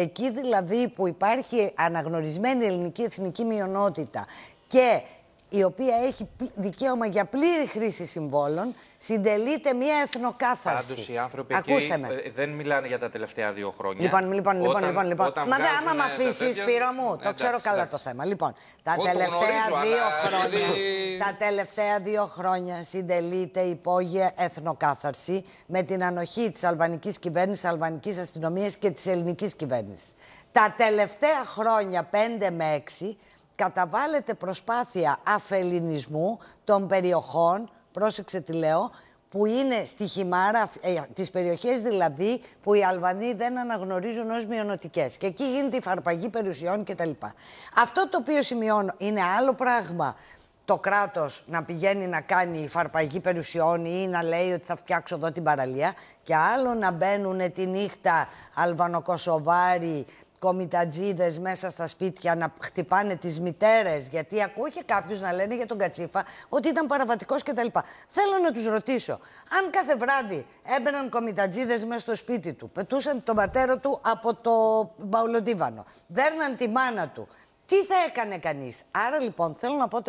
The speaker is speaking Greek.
Εκεί δηλαδή που υπάρχει αναγνωρισμένη ελληνική εθνική μειονότητα και η οποία έχει δικαίωμα για πλήρη χρήση συμβόλων, συντελείται μια εθνοκάθαρση. Πάντως οι άνθρωποι Ακούστε εκεί με. Ε, δεν μιλάνε για τα τελευταία δύο χρόνια. Λοιπόν, λοιπόν, λοιπόν όταν, λοιπόν, λοιπόν. λοιπόν. Μα δεν άμα ε, με αφήσεις, τέτοια... Σπύρο μου, ε, το εντάξει, ξέρω εντάξει. καλά το θέμα. Λοιπόν, τα τελευταία γνωρίζω, δύο αλλά... χρόνια. τα τελευταία δύο χρόνια συντελείται υπόγεια εθνοκάθαρση με την ανοχή της αλβανικής κυβέρνησης, αλβανικής αστυνομίας και της ελληνικής κυβέρνησης. Τα τελευταία χρόνια, πέντε με έξι καταβάλλεται προσπάθεια αφελινισμού των περιοχών, πρόσεξε τι λέω, που είναι στη χημάρα ε, τις περιοχές δηλαδή που οι Αλβανοί δεν αναγνωρίζουν ως μειονοτικές. Και εκεί γίνεται η φαρπαγή περιουσιών κτλ. Αυτό το οποίο σημειώνω είναι άλλο πράγμα το κράτος να πηγαίνει να κάνει φαρπαγή περιουσιών ή να λέει ότι θα φτιάξω εδώ την παραλία και άλλο να μπαίνουν τη νύχτα Αλβανοκοσοβάροι κομιτατζίδες μέσα στα σπίτια να χτυπάνε τις μητέρες, γιατί και κάποιου να λένε για τον Κατσίφα ότι ήταν παραβατικός κτλ. Θέλω να τους ρωτήσω, αν κάθε βράδυ έμπαιναν κομιτατζίδες μέσα στο σπίτι του, πετούσαν τον πατέρα του από το μπαουλοντίβανο, δέρναν τη μάνα του, τι θα έκανε κανείς. Άρα λοιπόν θέλω να πω.